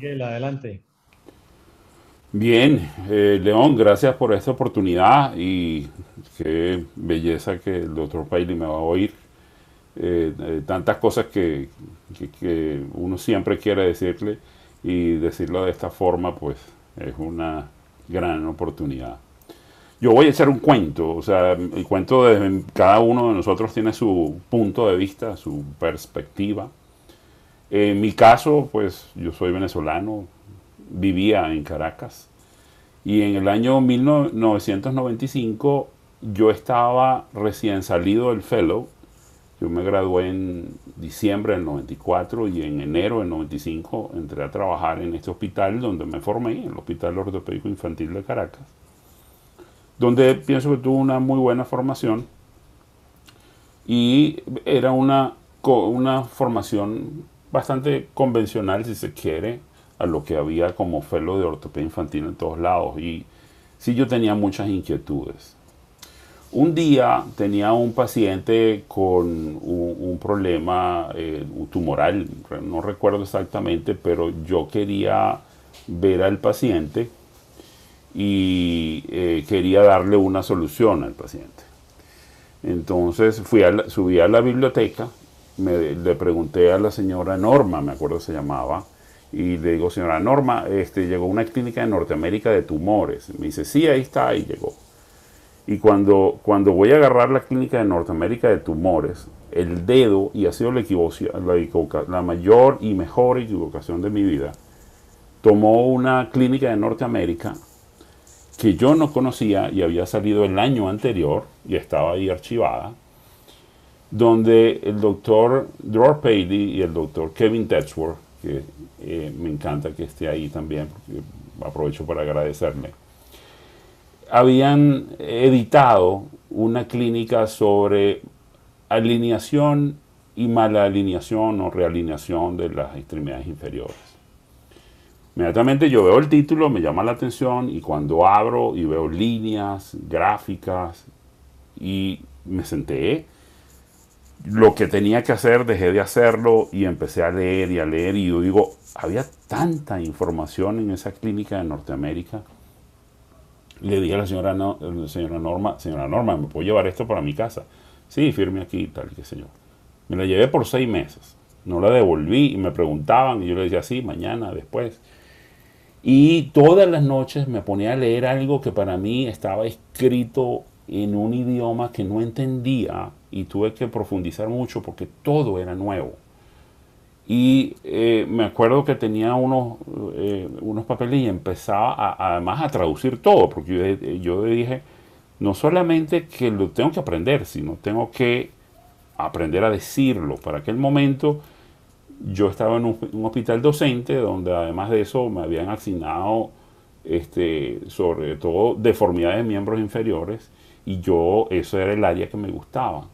Miguel, adelante. Bien, eh, León, gracias por esta oportunidad y qué belleza que el doctor Paley me va a oír. Eh, eh, tantas cosas que, que, uno siempre quiere decirle y decirlo de esta forma, pues es una gran oportunidad. Yo voy a echar un cuento, o sea, el cuento de cada uno de nosotros tiene su punto de vista, su perspectiva en mi caso, pues yo soy venezolano, vivía en Caracas y en el año 1995 yo estaba recién salido del fellow. Yo me gradué en diciembre del 94 y en enero del 95 entré a trabajar en este hospital donde me formé, en el Hospital Ortopédico Infantil de Caracas, donde pienso que tuve una muy buena formación y era una, una formación bastante convencional, si se quiere, a lo que había como felo de ortopedia infantil en todos lados. Y sí, yo tenía muchas inquietudes. Un día tenía un paciente con un, problema eh, tumoral, no recuerdo exactamente, pero yo quería ver al paciente y eh, quería darle una solución al paciente. Entonces fui subí a la biblioteca le pregunté a la señora Norma, me acuerdo que se llamaba, y le digo, señora Norma, este, llegó una clínica de Norteamérica de tumores. Me dice, sí, ahí está, ahí llegó. Y cuando, cuando voy a agarrar la clínica de Norteamérica de tumores, el dedo, y ha sido la, la mayor y mejor equivocación de mi vida, tomó una clínica de Norteamérica que yo no conocía y había salido el año anterior y estaba ahí archivada donde el doctor Dror Paley y el doctor Kevin Tetsworth, que eh, me encanta que esté ahí también, aprovecho para agradecerle, habían editado una clínica sobre alineación y mala alineación o realineación de las extremidades inferiores. Inmediatamente yo veo el título, me llama la atención y cuando abro y veo líneas, gráficas y me senté lo que tenía que hacer dejé de hacerlo y empecé a leer y a leer y yo digo, había tanta información en esa clínica de Norteamérica. Le dije a la señora, eh, Norma, señora Norma, ¿me puedo llevar esto para mi casa? Sí, firme aquí, tal, que señor. Me la llevé por seis meses. No la devolví y me preguntaban y yo le decía, sí, mañana, después. Y todas las noches me ponía a leer algo que para mí estaba escrito en un idioma que no entendía y tuve que profundizar mucho porque todo era nuevo. Y eh, me acuerdo que tenía unos, eh, unos papeles y empezaba además a traducir todo, porque yo, yo dije, no solamente que lo tengo que aprender, sino tengo que aprender a decirlo. Para aquel momento yo estaba en un, hospital docente donde además de eso me habían asignado este, sobre todo deformidades de miembros inferiores y yo eso era el área que me gustaba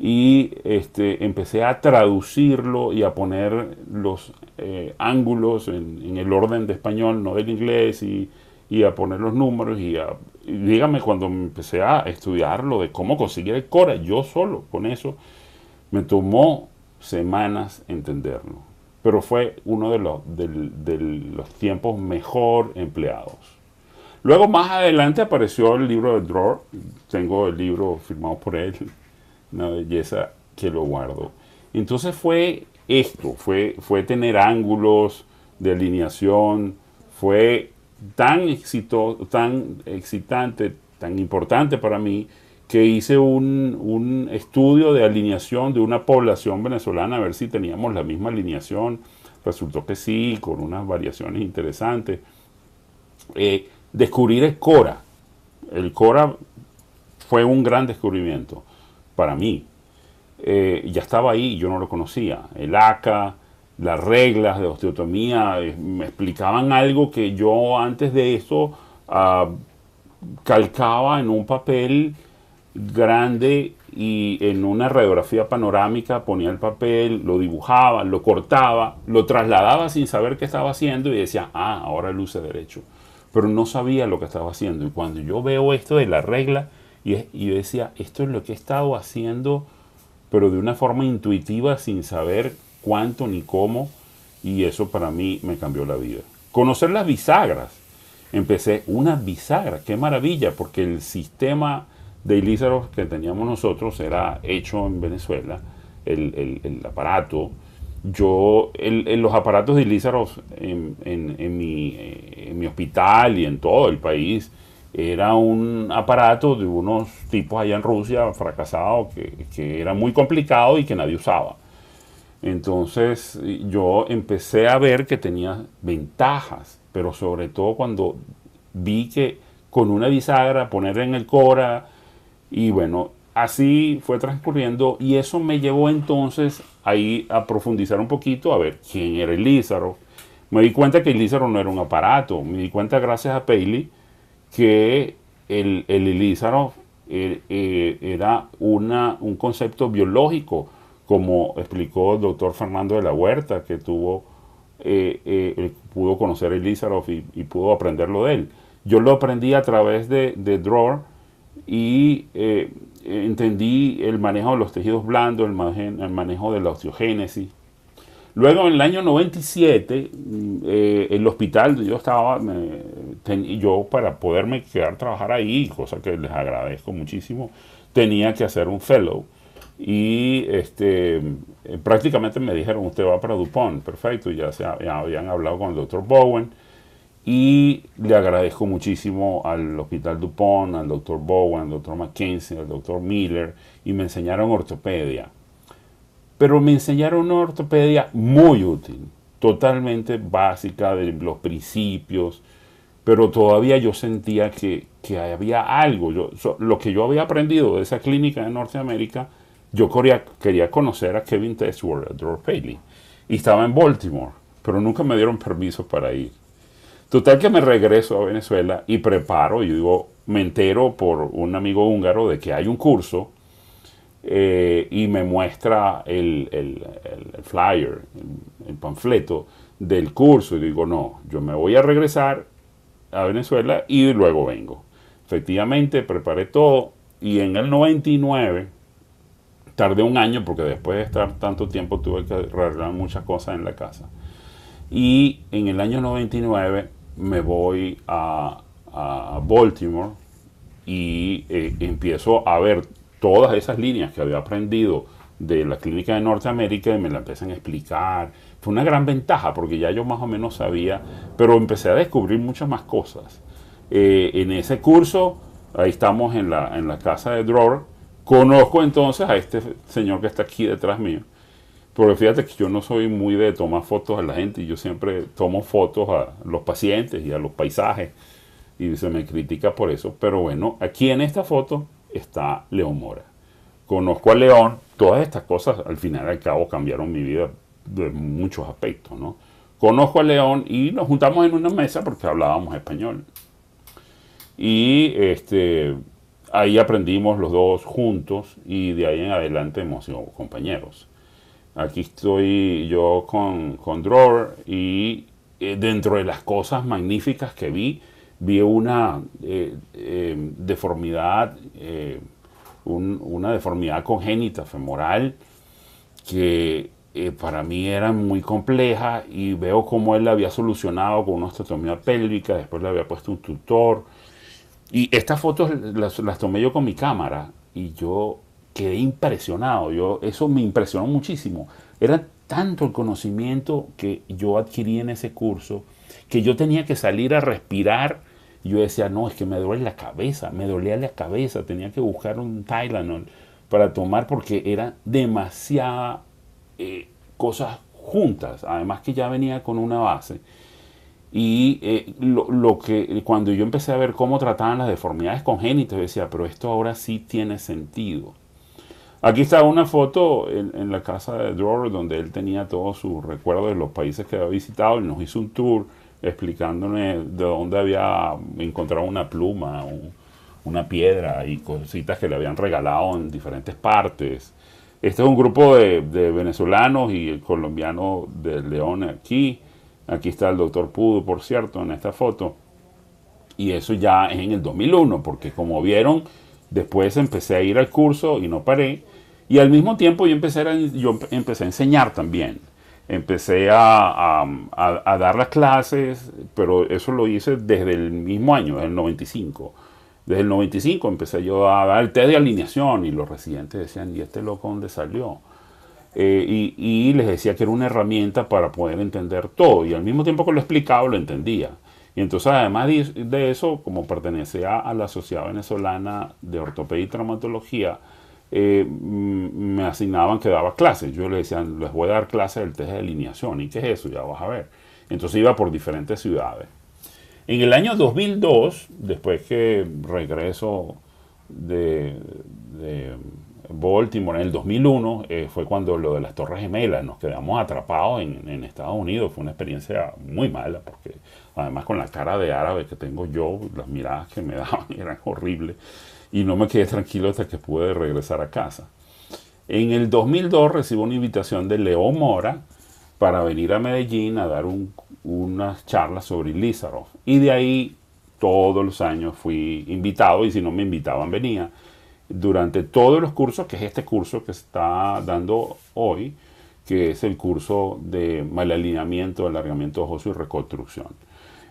y este, empecé a traducirlo y a poner los eh, ángulos en, el orden de español, no del inglés, y, y a poner los números. Y, dígame, cuando empecé a estudiarlo de cómo conseguir el Cora, yo solo con eso, me tomó semanas entenderlo. Pero fue uno de los, de, los tiempos mejor empleados. Luego más adelante apareció el libro de draw Tengo el libro firmado por él una belleza que lo guardo. Entonces fue esto, fue, fue tener ángulos de alineación, fue tan, exitoso, tan excitante, tan importante para mí, que hice un, estudio de alineación de una población venezolana a ver si teníamos la misma alineación. Resultó que sí, con unas variaciones interesantes. Eh, descubrir el Cora. El Cora fue un gran descubrimiento para mí. Eh, ya estaba ahí, yo no lo conocía. El ACA, las reglas de osteotomía, eh, me explicaban algo que yo antes de eso ah, calcaba en un papel grande y en una radiografía panorámica ponía el papel, lo dibujaba, lo cortaba, lo trasladaba sin saber qué estaba haciendo y decía, ah, ahora luce derecho. Pero no sabía lo que estaba haciendo. Y cuando yo veo esto de la regla, y, yo decía, esto es lo que he estado haciendo, pero de una forma intuitiva, sin saber cuánto ni cómo. Y eso para mí me cambió la vida. Conocer las bisagras. Empecé una bisagra, qué maravilla, porque el sistema de ilízaros que teníamos nosotros era hecho en Venezuela, el, aparato. Yo, los aparatos de ilízaros eh, en mi hospital y en todo el país, era un aparato de unos tipos allá en Rusia, fracasado, que, era muy complicado y que nadie usaba. Entonces yo empecé a ver que tenía ventajas, pero sobre todo cuando vi que con una bisagra poner en el cora y bueno, así fue transcurriendo y eso me llevó entonces ahí a profundizar un poquito a ver quién era el Lizaro. Me di cuenta que el Lizaro no era un aparato, me di cuenta gracias a Paley que el, el eh, eh, era una, un concepto biológico, como explicó el doctor Fernando de la Huerta, que tuvo, eh, pudo conocer a elízarov y, pudo aprenderlo de él. Yo lo aprendí a través de, de y entendí el manejo de los tejidos blandos, el, manejo, de la osteogénesis. Luego, en el año 97, mm, el hospital yo estaba, y yo para poderme quedar trabajar ahí, cosa que les agradezco muchísimo, tenía que hacer un fellow. Y este, eh, prácticamente me dijeron, usted va para DuPont, perfecto, ya, se, habían hablado con el doctor Bowen. Y le agradezco muchísimo al Hospital DuPont, al doctor Bowen, al doctor McKenzie, al doctor Miller, y me enseñaron ortopedia. Pero me enseñaron una ortopedia muy útil, totalmente básica de los principios, pero todavía yo sentía que, que había algo. Yo, lo que yo había aprendido de esa clínica en Norteamérica, yo quería, quería conocer a Kevin Testworth, a George Paley, y estaba en Baltimore, pero nunca me dieron permiso para ir. Total que me regreso a Venezuela y preparo, y digo, me entero por un amigo húngaro de que hay un curso eh, y me muestra el, el, flyer, el, panfleto del curso. Y digo, no, yo me voy a regresar a Venezuela y luego vengo. Efectivamente, preparé todo y en el 99 tardé un año porque después de estar tanto tiempo tuve que arreglar muchas cosas en la casa. Y en el año 99 me voy a, a Baltimore y eh, empiezo a ver todas esas líneas que había aprendido de la clínica de Norteamérica y me la empiezan a explicar fue una gran ventaja porque ya yo más o menos sabía, pero empecé a descubrir muchas más cosas. Eh, en ese curso, ahí estamos en la, en la casa de Drawer, conozco entonces a este señor que está aquí detrás mío. Porque fíjate que yo no soy muy de tomar fotos a la gente, yo siempre tomo fotos a los pacientes y a los paisajes y se me critica por eso. Pero bueno, aquí en esta foto está León Mora. Conozco a León, todas estas cosas al final y al cabo cambiaron mi vida de muchos aspectos, ¿no? Conozco a León y nos juntamos en una mesa porque hablábamos español. Y este, ahí aprendimos los dos juntos y de ahí en adelante hemos sido compañeros. Aquí estoy yo con, con Dror y eh, dentro de las cosas magníficas que vi, vi una eh, eh, deformidad, una deformidad congénita femoral que eh, para mí era muy compleja y veo cómo él la había solucionado con una osteotomía pélvica, después le había puesto un tutor. Y estas fotos las, las, tomé yo con mi cámara y yo quedé impresionado, yo, eso me impresionó muchísimo. Era tanto el conocimiento que yo adquirí en ese curso que yo tenía que salir a respirar. yo decía, no, es que me duele la cabeza, me dolía la cabeza, tenía que buscar un Tylenol para tomar porque era demasiada eh, cosas juntas, además que ya venía con una base. Y eh, lo, que cuando yo empecé a ver cómo trataban las deformidades congénitas, decía, pero esto ahora sí tiene sentido. Aquí está una foto en, la casa de Dror, donde él tenía todos sus recuerdos de los países que había visitado. y nos hizo un tour explicándole de dónde había encontrado una pluma, una piedra y cositas que le habían regalado en diferentes partes. Este es un grupo de, venezolanos y colombianos colombiano de León aquí. Aquí está el doctor Pudo, por cierto, en esta foto. Y eso ya es en el 2001, porque como vieron, después empecé a ir al curso y no paré. Y al mismo tiempo yo empecé a, yo empecé a enseñar también. Empecé a, dar las clases, pero eso lo hice desde el mismo año, el 95. Desde el 95 empecé yo a dar el test de alineación y los residentes decían, ¿y este loco dónde salió? Eh, y, les decía que era una herramienta para poder entender todo. Y al mismo tiempo que lo explicaba, lo entendía. Y entonces, además de, eso, como pertenecía a la Sociedad Venezolana de Ortopedia y Traumatología, eh, me asignaban que daba clases. Yo les decía, les voy a dar clases del test de alineación. ¿Y qué es eso? Ya vas a ver. Entonces iba por diferentes ciudades. En el año 2002, después que regreso de, Baltimore en el 2001, eh, fue cuando lo de las Torres Gemelas, nos quedamos atrapados en, en, Estados Unidos, fue una experiencia muy mala, porque además con la cara de árabe que tengo yo, las miradas que me daban eran horribles, y no me quedé tranquilo hasta que pude regresar a casa. En el 2002 recibo una invitación de Leo Mora, para venir a Medellín a dar unas charlas sobre Lizarov. Y de ahí todos los años fui invitado y si no me invitaban venía. Durante todos los cursos, que es este curso que está dando hoy, que es el curso de mal alineamiento, alargamiento óseo y reconstrucción.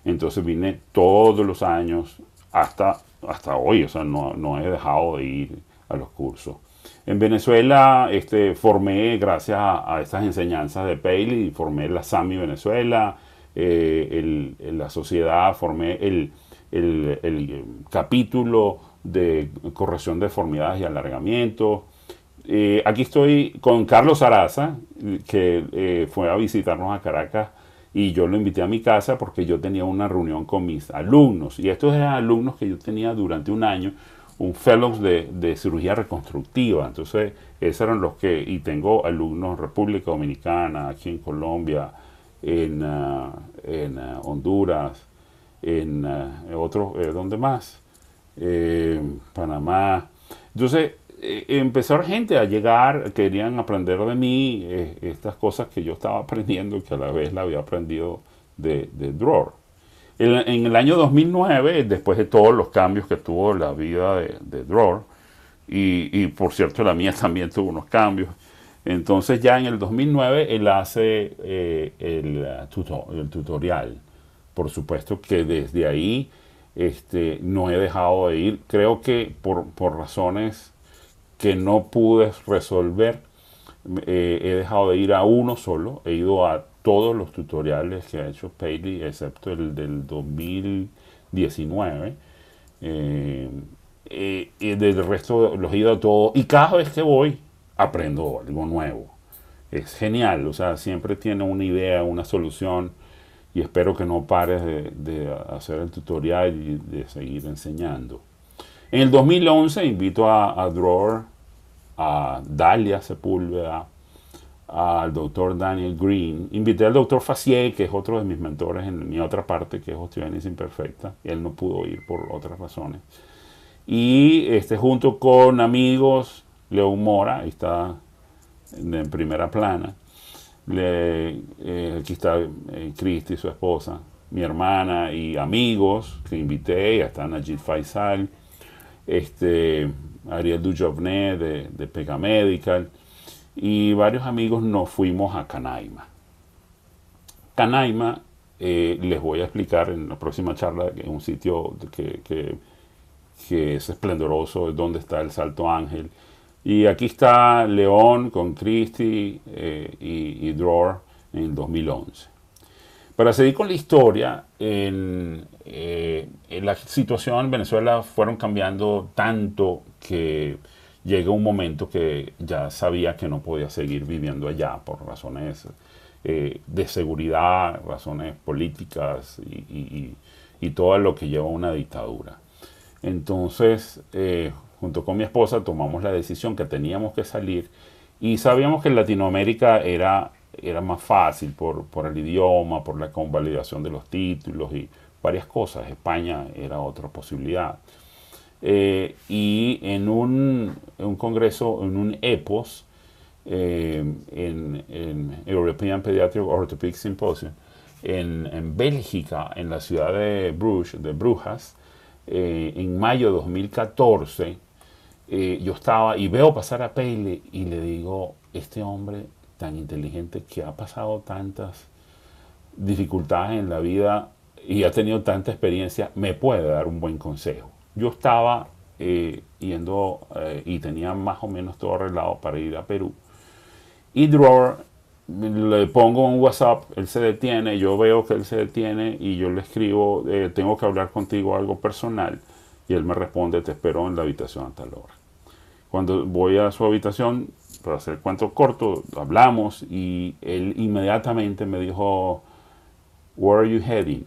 Entonces vine todos los años hasta, hasta hoy, o sea, no, no he dejado de ir a los cursos. En Venezuela este, formé, gracias a, estas enseñanzas de Paley, formé la SAMI Venezuela, eh, la sociedad, formé el, capítulo de corrección de deformidades y alargamiento. Eh, aquí estoy con Carlos Araza, que eh, fue a visitarnos a Caracas y yo lo invité a mi casa porque yo tenía una reunión con mis alumnos. Y estos eran alumnos que yo tenía durante un año un fellows de, cirugía reconstructiva. Entonces, esos eran los que, y tengo alumnos en República Dominicana, aquí en Colombia, en, ah, ah, Honduras, en, ah, otros, eh, ¿dónde más? Eh, Panamá. Entonces, eh, empezó gente a llegar, querían aprender de mí estas cosas que yo estaba aprendiendo, que a la vez la había aprendido de, de Dror en el año 2009, después de todos los cambios que tuvo la vida de, de Dror, y, por cierto la mía también tuvo unos cambios, entonces ya en el 2009 él hace eh, el, eh, el, tutorial. Por supuesto que desde ahí este, no he dejado de ir. Creo que por, razones que no pude resolver, eh, he dejado de ir a uno solo, he ido a todos los tutoriales que ha hecho Paley, excepto el del 2019. Eh, eh, y del resto los he ido a todos. Y cada vez que voy, aprendo algo nuevo. Es genial, o sea, siempre tiene una idea, una solución. Y espero que no pares de, hacer el tutorial y de seguir enseñando. En el 2011 invito a, a Drawer, a Dalia Sepúlveda, al doctor Daniel Green. Invité al doctor Facier, que es otro de mis mentores en mi otra parte, que es Osteogenesis Imperfecta. Él no pudo ir por otras razones. Y este, junto con amigos, Leo Mora, ahí está en primera plana. Eh, aquí está eh, Cristi, su esposa, mi hermana y amigos que invité, ya está Najid Faisal, este, Ariel Dujovne de, de Pega Medical y varios amigos nos fuimos a Canaima. Canaima, eh, les voy a explicar en la próxima charla, que es un sitio que, que, es esplendoroso, es donde está el Salto Ángel. Y aquí está León con Christy eh, y, Dror en 2011. Para seguir con la historia, eh, en, la situación en Venezuela fueron cambiando tanto que llega un momento que ya sabía que no podía seguir viviendo allá por razones eh, de seguridad, razones políticas y, todo lo que lleva a una dictadura. Entonces, eh, junto con mi esposa, tomamos la decisión que teníamos que salir y sabíamos que en Latinoamérica era, era más fácil por, por el idioma, por la convalidación de los títulos y varias cosas. España era otra posibilidad. Eh, y en un, congreso, en un EPOS, eh, en, European Pediatric Orthopedic Symposium, en, Bélgica, en la ciudad de Bruges, de Brujas, eh, en mayo de 2014, yo estaba y veo pasar a Pele y le digo, este hombre tan inteligente que ha pasado tantas dificultades en la vida y ha tenido tanta experiencia, me puede dar un buen consejo yo estaba eh, yendo eh, y tenía más o menos todo arreglado para ir a Perú. Y Drawer le pongo un WhatsApp, él se detiene, yo veo que él se detiene y yo le escribo, eh, tengo que hablar contigo algo personal. Y él me responde, te espero en la habitación a tal hora. Cuando voy a su habitación, para hacer el cuento corto, hablamos y él inmediatamente me dijo, Where are you heading?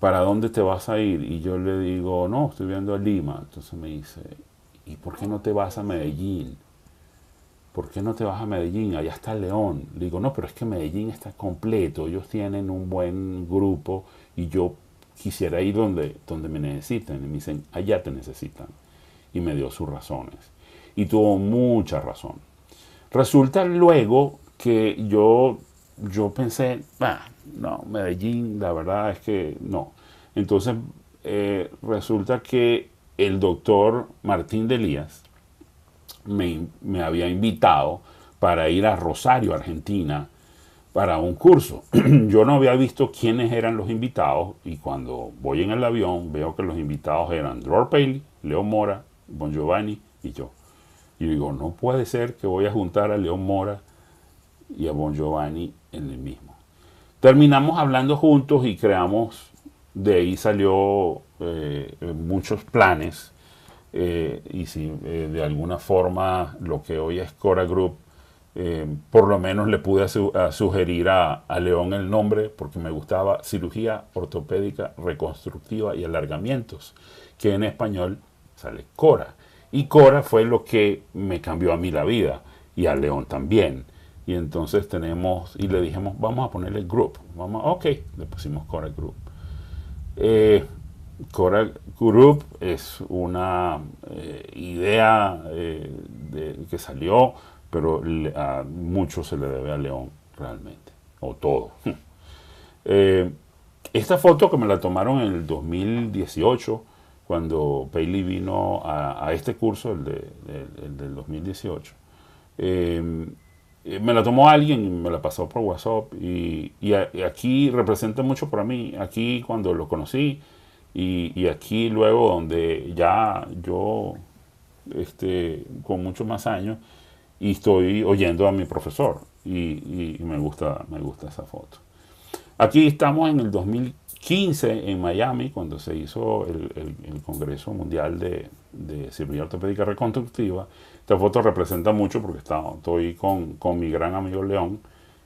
¿para dónde te vas a ir? Y yo le digo, no, estoy viendo a Lima. Entonces me dice, ¿y por qué no te vas a Medellín? ¿Por qué no te vas a Medellín? Allá está León. Le digo, no, pero es que Medellín está completo. Ellos tienen un buen grupo y yo quisiera ir donde, donde me necesiten. Y me dicen, allá te necesitan. Y me dio sus razones. Y tuvo mucha razón. Resulta luego que yo yo pensé, ah, no, Medellín, la verdad es que no. Entonces eh, resulta que el doctor Martín Delías me, me había invitado para ir a Rosario, Argentina, para un curso. Yo no había visto quiénes eran los invitados y cuando voy en el avión veo que los invitados eran Dror Paley, Leo Mora, Bon Giovanni y yo. Y digo, no puede ser que voy a juntar a León Mora y a Bon Giovanni en el mismo. Terminamos hablando juntos y creamos, de ahí salió eh, muchos planes. Eh, y si eh, de alguna forma lo que hoy es Cora Group, por lo menos le pude sugerir a León el nombre porque me gustaba cirugía ortopédica reconstructiva y alargamientos, que en español sale Cora. Y Cora fue lo que me cambió a mí la vida y a León también. Y entonces tenemos, y le dijimos, vamos a ponerle group. Vamos, ok, le pusimos Core Group. Eh, Group es una eh, idea eh, que salió, pero a mucho se le debe a León realmente, o todo. Eh, esta foto que me la tomaron en el 2018, cuando Paley vino a, este curso, el del 2018, eh, me la tomó alguien y me la pasó por WhatsApp. Y, aquí representa mucho para mí. Aquí cuando lo conocí y, aquí luego donde ya yo, este, con muchos más años, y estoy oyendo a mi profesor. Y, me, gusta, me gusta esa foto. Aquí estamos en el 2015 en Miami, cuando se hizo el, Congreso Mundial de, de, Cirugía Ortopédica Reconstructiva. Esta foto representa mucho porque está, estoy con, mi gran amigo León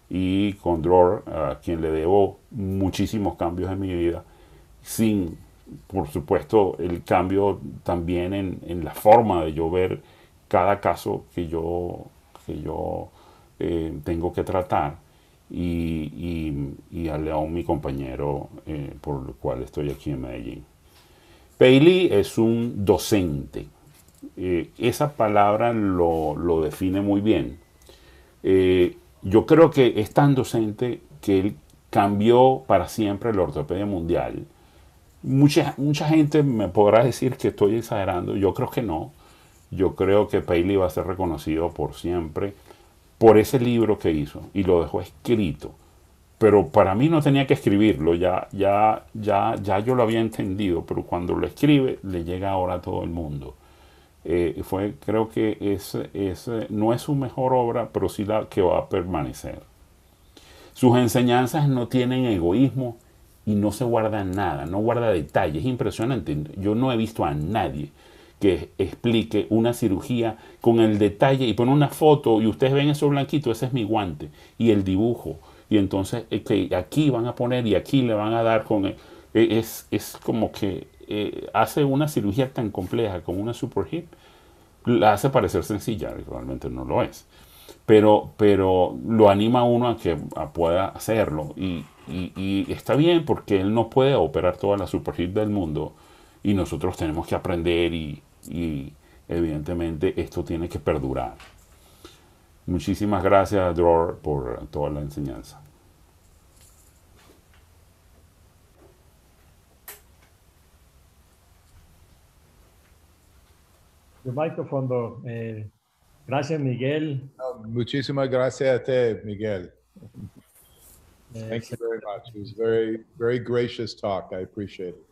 y con Dror, a quien le debo muchísimos cambios en mi vida, sin, por supuesto, el cambio también en, la forma de yo ver cada caso que yo, que yo eh, tengo que tratar y, y, a León, mi compañero, eh, por el cual estoy aquí en Medellín. Paley es un docente. Eh, esa palabra lo, define muy bien. Eh, yo creo que es tan docente que él cambió para siempre la ortopedia mundial. Mucha, mucha gente me podrá decir que estoy exagerando. Yo creo que no. Yo creo que Paley va a ser reconocido por siempre por ese libro que hizo y lo dejó escrito. Pero para mí no tenía que escribirlo, ya, ya, ya, ya yo lo había entendido, pero cuando lo escribe le llega ahora a todo el mundo. Eh, fue, creo que es, no es su mejor obra, pero sí la que va a permanecer. Sus enseñanzas no tienen egoísmo y no se guarda nada, no guarda detalles. Es impresionante. Yo no he visto a nadie que explique una cirugía con el detalle y pone una foto y ustedes ven eso blanquito, ese es mi guante y el dibujo. Y entonces aquí van a poner y aquí le van a dar con... El, e, es, es como que eh, hace una cirugía tan compleja como una super hip, la hace parecer sencilla, realmente no lo es. Pero, pero lo anima uno a que pueda hacerlo y, y, está bien porque él no puede operar toda la super hip del mundo y nosotros tenemos que aprender y, y evidentemente esto tiene que perdurar. Muchísimas gracias, Dror, por toda la enseñanza. Fondo, eh, gracias Miguel. muchísimas gracias a ti, Miguel. Eh, Thank you very much. It very, very gracious talk. I appreciate it.